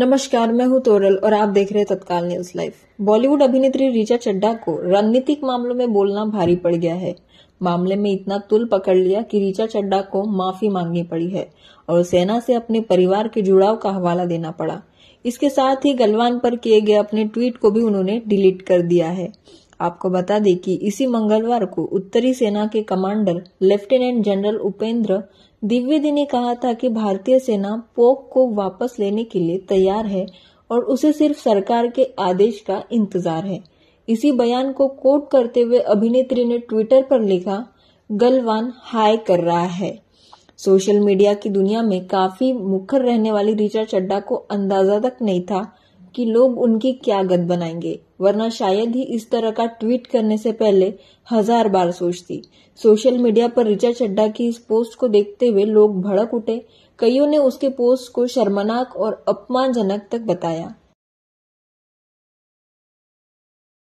नमस्कार मैं हूं तोरल और आप देख रहे हैं तत्काल न्यूज लाइव बॉलीवुड अभिनेत्री रिचा चड्डा को रणनीतिक मामलों में बोलना भारी पड़ गया है मामले में इतना तुल पकड़ लिया कि रिचा चड्डा को माफी मांगनी पड़ी है और सेना से अपने परिवार के जुड़ाव का हवाला देना पड़ा इसके साथ ही गलवान पर किए गए अपने ट्वीट को भी उन्होंने डिलीट कर दिया है आपको बता दें कि इसी मंगलवार को उत्तरी सेना के commander lieutenant general Upendra Dwivedi ने कहा था कि भारतीय सेना पोक को वापस लेने के लिए तैयार है और उसे सिर्फ सरकार के आदेश का इंतजार है इसी बयान को कोट करते हुए अभिनेत्री ने ट्विटर पर लिखा गलवान हाय कर रहा है सोशल मीडिया की दुनिया में काफी मुखर रहने वाली रिचा चड्डा को अंदाजा तक नहीं था कि लोग उनकी क्या गत बनाएंगे वरना शायद ही इस तरह का ट्वीट करने से पहले हजार बार सोचती सोशल मीडिया पर रिचा चड्डा की इस पोस्ट को देखते हुए लोग भड़क उठे कईयों ने उसके पोस्ट को शर्मनाक और अपमानजनक तक बताया